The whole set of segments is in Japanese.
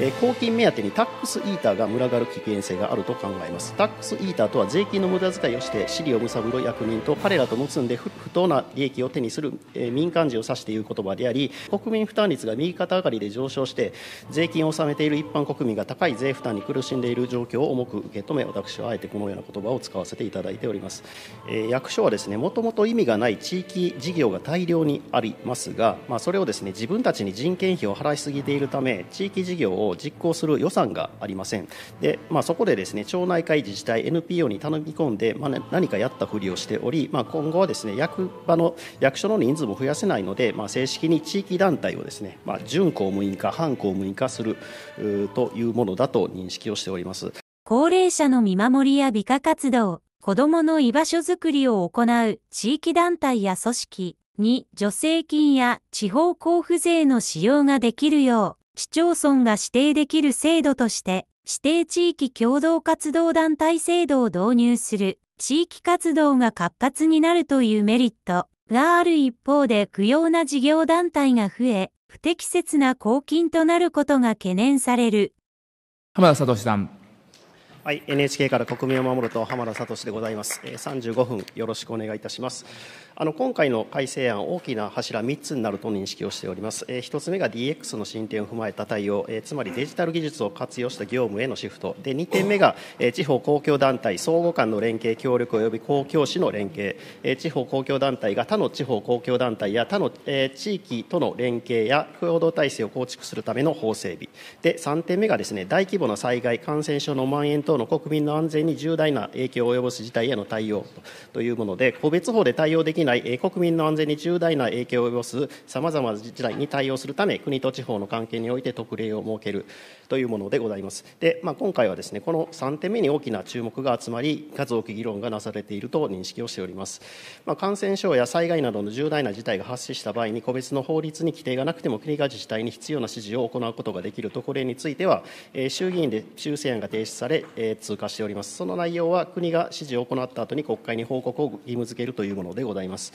え公金目当てにタックスイーターが群がる危険性があると考えますタックスイーターとは税金の無駄遣いをしてをむをぶる役人と彼らと結んで不当な利益を手にする、え民間人を指していう言葉であり国民負担率が右肩上がりで上昇して税金を納めている一般国民が高い税負担に苦しんでいる状況を重く受け止め私はあえてこのような言葉を使わせていただいております、え役所はですねもともと意味がない地域事業が大量にありますが、まあ、それをですね自分たちに人件費を払いすぎているため地域事業を実行する予算がありませんで、まあ、そこでですね町内会自治体 NPO に頼み込んで、まあ、ね、何かやったふりをしており、まあ、今後はですね役場の役所の人数も増やせないので、まあ、正式に地域団体をですね、まあ、準公務員か反公務員化するというものだと認識をしております高齢者の見守りや美化活動子供の居場所づくりを行う地域団体や組織に助成金や地方交付税の使用ができるよう市町村が指定できる制度として、指定地域共同活動団体制度を導入する、地域活動が活発になるというメリットがある一方で不要な事業団体が増え、不適切な公金となることが懸念される。浜田聡さん。はい、NHK から国民を守ると浜田聡でございます。35分よろしくお願いいたします。あの今回の改正案、大きな柱3つになると認識をしております。えー、1つ目が DX の進展を踏まえた対応、えー、つまりデジタル技術を活用した業務へのシフト、で2点目が、えー、地方公共団体、相互間の連携、協力及び公共市の連携、えー、地方公共団体が他の地方公共団体や他の、えー、地域との連携や共同体制を構築するための法整備、で3点目がですね大規模な災害、感染症の蔓延等の国民の安全に重大な影響を及ぼす事態への対応というもので、個別法で対応できない内、国民の安全に重大な影響を及ぼすさまざまな事態に対応するため、国と地方の関係において特例を設けるというものでございます。でまあ、今回はですね、この3点目に大きな注目が集まり、数多く議論がなされていると認識をしております。まあ、感染症や災害などの重大な事態が発生した場合に、個別の法律に規定がなくても、国が自治体に必要な指示を行うことができる特例については、衆議院で修正案が提出され、通過しております。その内容は国が指示を行った後に国会に報告を義務付けるというものでございます。ます。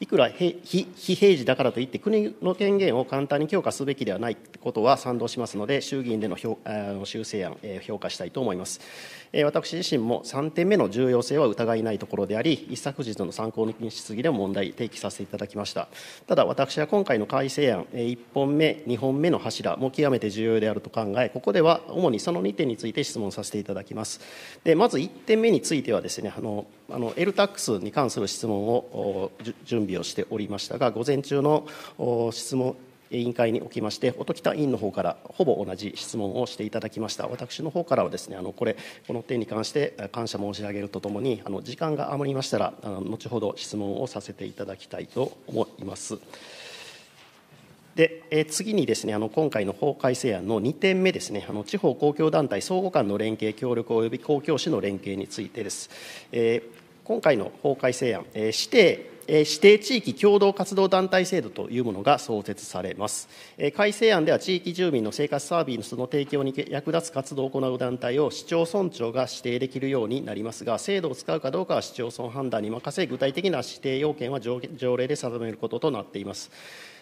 いくら非平時だからといって、国の権限を簡単に強化すべきではないことは賛同しますので、衆議院での修正案、評価したいと思います。私自身も3点目の重要性は疑いないところであり、一昨日の参考人質疑でも問題提起させていただきました。ただ、私は今回の改正案、1本目、2本目の柱も極めて重要であると考え、ここでは主にその2点について質問させていただきます。でまず1点目についてはですね、あの、あの LTAX に関する質問を準備準備をしておりましたが、午前中の質問委員会におきまして、音喜多委員の方からほぼ同じ質問をしていただきました。私の方からはですね、あのこれこの点に関して感謝申し上げるとともに、あの時間が余りましたらあの後ほど質問をさせていただきたいと思います。で、え次にですねあの今回の法改正案の2点目ですねあの地方公共団体相互間の連携協力及び公共市の連携についてです、えー今回の法改正案、え指定指定地域共同活動団体制度というものが創設されます。改正案では地域住民の生活サービスの提供に役立つ活動を行う団体を市町村長が指定できるようになりますが、制度を使うかどうかは市町村判断に任せ、具体的な指定要件は条例で定めることとなっています。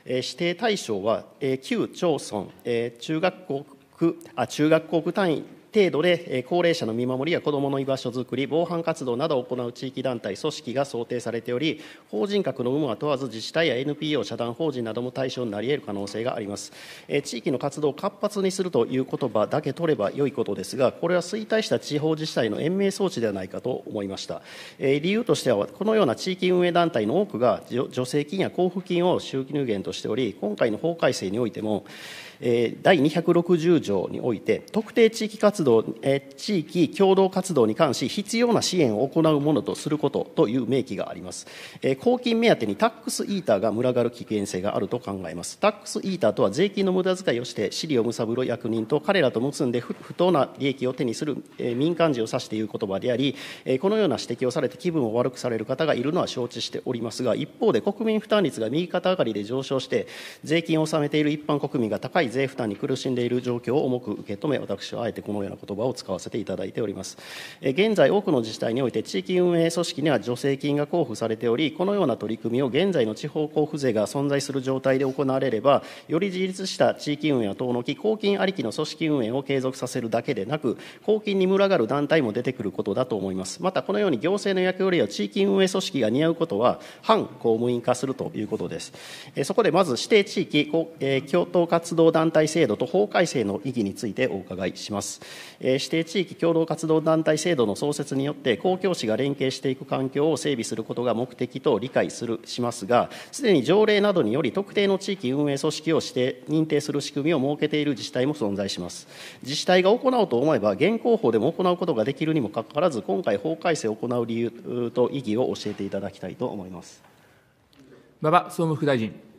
指定対象は、旧町村、中学校区、あ中学校区単位程度で高齢者の見守りや子どもの居場所づくり、防犯活動などを行う地域団体、組織が想定されており、法人格の有無は問わず、自治体や NPO、社団法人なども対象になり得る可能性があります。地域の活動を活発にするという言葉だけ取れば良いことですが、これは衰退した地方自治体の延命装置ではないかと思いました。理由としては、このような地域運営団体の多くが助成金や交付金を収入源としており、今回の法改正においても、え第260条において、特定地域活動、え地域共同活動に関し、必要な支援を行うものとすることという明記があります。え公金目当てにタックスイーターが群がる危険性があると考えます。タックスイーターとは、税金の無駄遣いをして、私利をぶる役人と彼らと結んで不当な利益を手にする、え民間人を指していう言葉であり、えこのような指摘をされて気分を悪くされる方がいるのは承知しておりますが、一方で国民負担率が右肩上がりで上昇して、税金を納めている一般国民が高い税負担に苦しんでいる状況を重く受け止め、私はあえてこのような言葉を使わせていただいております。現在、多くの自治体において、地域運営組織には助成金が交付されており、このような取り組みを現在の地方交付税が存在する状態で行われれば、より自立した地域運営は遠のき、公金ありきの組織運営を継続させるだけでなく、公金に群がる団体も出てくることだと思います。また、このように行政の役割や地域運営組織が似合うことは、反公務員化するということです。そこでまず指定地域、共闘活動団体制度と法改正の意義についてお伺いします。えー、指定地域共同活動団体制度の創設によって、公共市が連携していく環境を整備することが目的と理解するしますが、すでに条例などにより、特定の地域運営組織を指定、認定する仕組みを設けている自治体も存在します。自治体が行おうと思えば、現行法でも行うことができるにもかかわらず、今回、法改正を行う理由と意義を教えていただきたいと思います。馬場総務副大臣。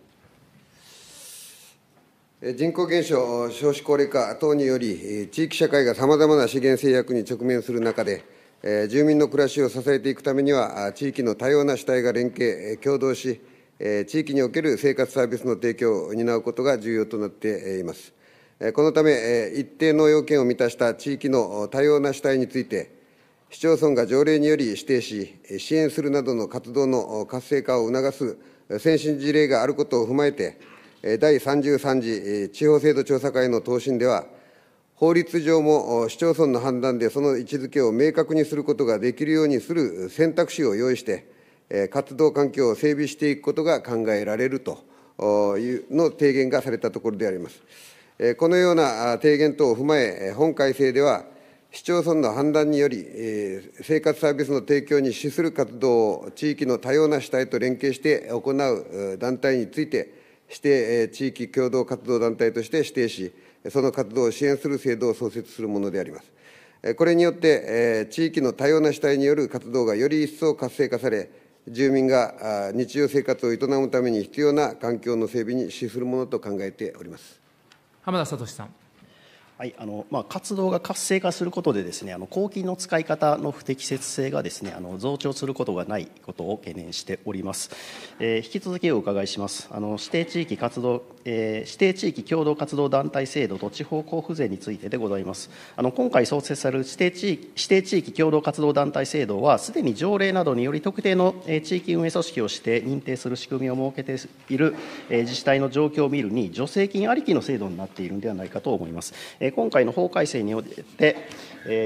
人口減少、少子高齢化等により、地域社会がさまざまな資源制約に直面する中で、住民の暮らしを支えていくためには、地域の多様な主体が連携、協働し、地域における生活サービスの提供を担うことが重要となっています。このため、一定の要件を満たした地域の多様な主体について、市町村が条例により指定し、支援するなどの活動の活性化を促す先進事例があることを踏まえて、第33次地方制度調査会の答申では、法律上も市町村の判断でその位置づけを明確にすることができるようにする選択肢を用意して、活動環境を整備していくことが考えられるというの提言がされたところであります。このような提言等を踏まえ、本改正では、市町村の判断により、生活サービスの提供に資する活動を地域の多様な主体と連携して行う団体について、して、地域共同活動団体として指定し、その活動を支援する制度を創設するものであります。これによって、地域の多様な主体による活動がより一層活性化され、住民が日常生活を営むために必要な環境の整備に資するものと考えております。浜田聡さん。はいあのまあ、活動が活性化することでです、ね、あの公金の使い方の不適切性がです、ね、あの増長することがないことを懸念しております、えー、引き続きお伺いしますあの指定地域活動、えー、指定地域共同活動団体制度と地方交付税についてでございますあの今回創設される指定地域指定地域共同活動団体制度はすでに条例などにより特定の地域運営組織をして認定する仕組みを設けている自治体の状況を見るに助成金ありきの制度になっているのではないかと思います今回の法改正によって、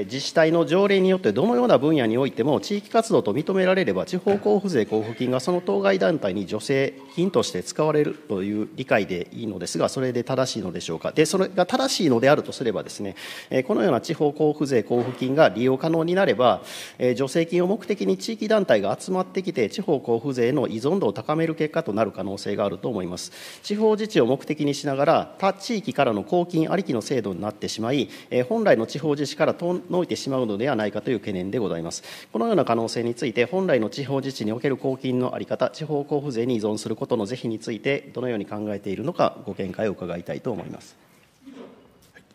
自治体の条例によってどのような分野においても地域活動と認められれば地方交付税交付金がその当該団体に助成金として使われるという理解でいいのですがそれで正しいのでしょうかでそれが正しいのであるとすればですねこのような地方交付税交付金が利用可能になれば助成金を目的に地域団体が集まってきて地方交付税の依存度を高める結果となる可能性があると思います地方自治を目的にしながら他地域からの公金ありきの制度になってしまい、え本来の地方自治から遠のいてしまうのではないかという懸念でございます。このような可能性について、本来の地方自治における公金の在り方、地方交付税に依存することの是非について、どのように考えているのか、ご見解を伺いたいと思います。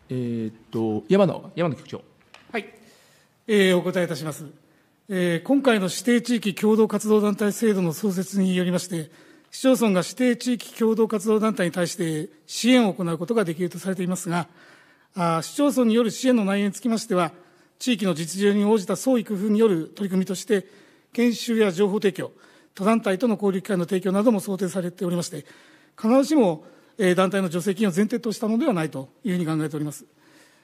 えー、っと山野山野局長。はい、えー、お答えいたします。えー、今回の指定地域共同活動団体制度の創設によりまして、市町村が指定地域共同活動団体に対して支援を行うことができるとされていますが、市町村による支援の内容につきましては、地域の実情に応じた創意工夫による取り組みとして、研修や情報提供、他団体との交流機会の提供なども想定されておりまして、必ずしも団体の助成金を前提としたものではないというふうに考えております。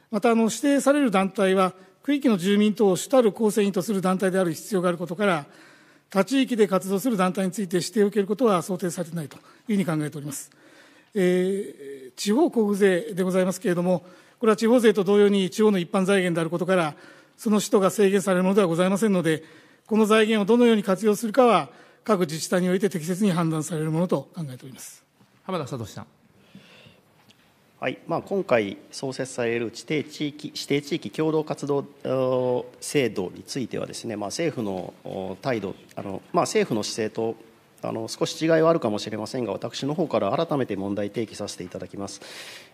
また、あの指定される団体は、区域の住民等を主たる構成員とする団体である必要があることから、他地域で活動する団体について指定を受けることは想定されていないというふうに考えております。えー、地方交付税でございますけれども、これは地方税と同様に地方の一般財源であることから、その使途が制限されるものではございませんので、この財源をどのように活用するかは、各自治体において適切に判断されるものと考えております浜田聡さん。はいまあ、今回創設される指定地域指定地域共同活動制度についてはですね、まあ、政府の態度あの、まあ、政府の姿勢とあの少し違いはあるかもしれませんが私の方から改めて問題提起させていただきます、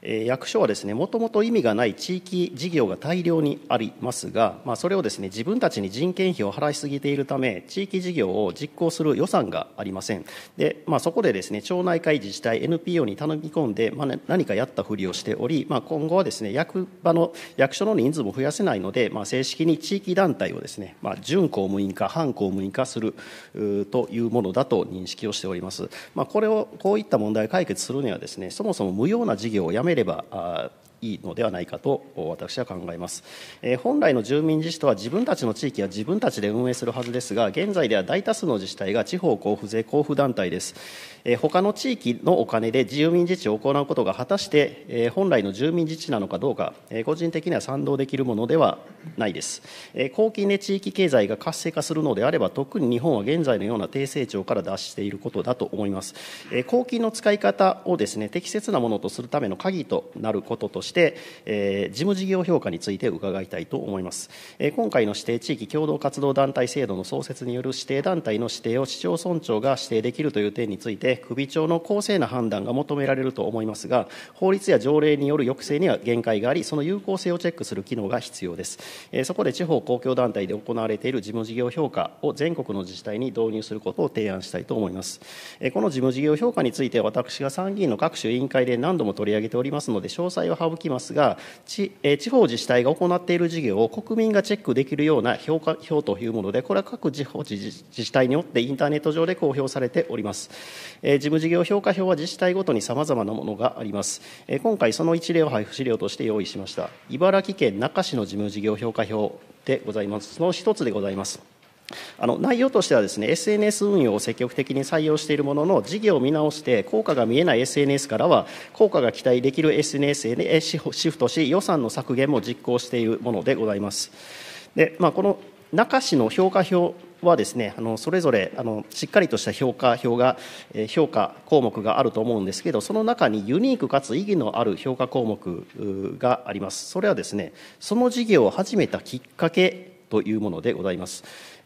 えー、役所はですねもともと意味がない地域事業が大量にありますが、まあ、それをですね自分たちに人件費を払いすぎているため地域事業を実行する予算がありませんで、まあ、そこでですね町内会自治体 NPO に頼み込んで、まあ、ね、何かやったふりをしており、まあ、今後はですね役場の役所の人数も増やせないので、まあ、正式に地域団体をですね、まあ、準公務員か反公務員かするというものだと認識をしております。まあ、これをこういった問題を解決するにはですねそもそも無用な事業をやめればいいのではないかと私は考えます、えー、本来の住民自治とは自分たちの地域は自分たちで運営するはずですが現在では大多数の自治体が地方交付税交付団体です、えー、他の地域のお金で住民自治を行うことが果たして、えー、本来の住民自治なのかどうか、えー、個人的には賛同できるものではないです、えー、公金で地域経済が活性化するのであれば特に日本は現在のような低成長から脱していることだと思います、えー、公金の使い方をですね適切なものとするための鍵となることとして、えー、事務事業評価について伺いたいと思います、えー、今回の指定地域共同活動団体制度の創設による指定団体の指定を市町村長が指定できるという点について首長の公正な判断が求められると思いますが法律や条例による抑制には限界がありその有効性をチェックする機能が必要です、えー、そこで地方公共団体で行われている事務事業評価を全国の自治体に導入することを提案したいと思います、えー、この事務事業評価について私が参議院の各種委員会で何度も取り上げておりますので詳細を省おきますが地,、え地方自治体が行っている事業を国民がチェックできるような評価表というものでこれは各地方自治体によってインターネット上で公表されております、え事務事業評価表は自治体ごとにさまざまなものがあります、え今回その一例を配布資料として用意しました茨城県那珂市の事務事業評価表でございますその一つでございますあの内容としてはですね SNS 運用を積極的に採用しているものの事業を見直して効果が見えない SNS からは効果が期待できる SNS へシフトし予算の削減も実行しているものでございます。でまあ、この中市の評価表はですねあのそれぞれあのしっかりとした評価表が評価項目があると思うんですけどその中にユニークかつ意義のある評価項目がありますそれはですねその事業を始めたきっかけというものでございます。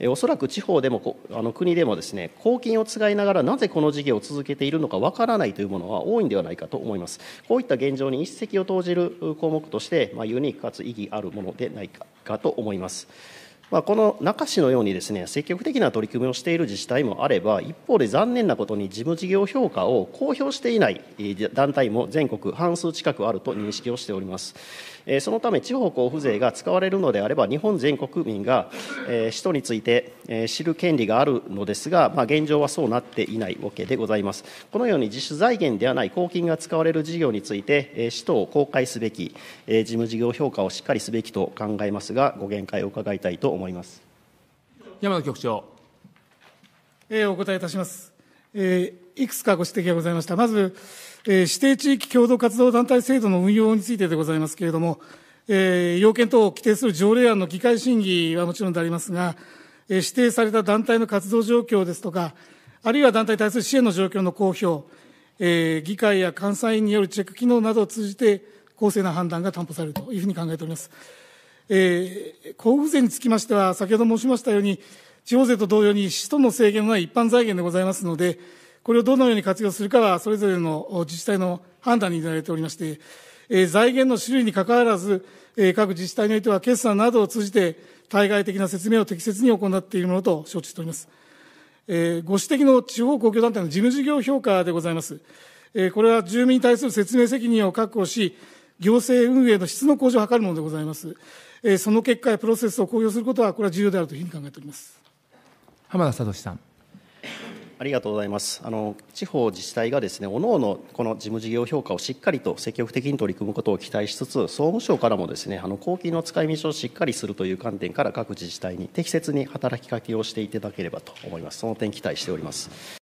おそらく地方でもあの国でもですね公金をつがいながらなぜこの事業を続けているのかわからないというものは多いんではないかと思います。こういった現状に一石を投じる項目として、まあ、ユニークかつ意義あるものでないかと思います。まあ、この中市のようにですね積極的な取り組みをしている自治体もあれば一方で残念なことに事務事業評価を公表していない団体も全国半数近くあると認識をしておりますそのため地方交付税が使われるのであれば日本全国民がえ使途についてえ知る権利があるのですが、まあ、現状はそうなっていないわけでございます。このように自主財源ではない公金が使われる事業について、え使途を公開すべき、え事務事業評価をしっかりすべきと考えますが、ご見解を伺いたいと思います。山田局長。えお答えいたします。えいくつかご指摘がございました。まず、え指定地域共同活動団体制度の運用についてでございますけれども、え要件等を規定する条例案の議会審議はもちろんでありますが、指定された団体の活動状況ですとか、あるいは団体に対する支援の状況の公表、え議会や監査員によるチェック機能などを通じて、公正な判断が担保されるというふうに考えております。えー、交付税につきましては、先ほど申しましたように、地方税と同様に使との制限のない一般財源でございますので、これをどのように活用するかは、それぞれの自治体の判断に委ねられておりまして、え財源の種類にかかわらず、え各自治体においては決算などを通じて、対外的な説明を適切に行っているものと承知しております。えご指摘の地方公共団体の事務事業評価でございます。えこれは住民に対する説明責任を確保し、行政運営の質の向上を図るものでございます。えその結果やプロセスを公表することは、これは重要であるというふうに考えております。浜田聡さん。ありがとうございます。あの地方自治体がですね、各々この事務事業評価をしっかりと積極的に取り組むことを期待しつつ、総務省からもですね、あの公金の使い道をしっかりするという観点から各自治体に適切に働きかけをしていただければと思います。その点期待しております。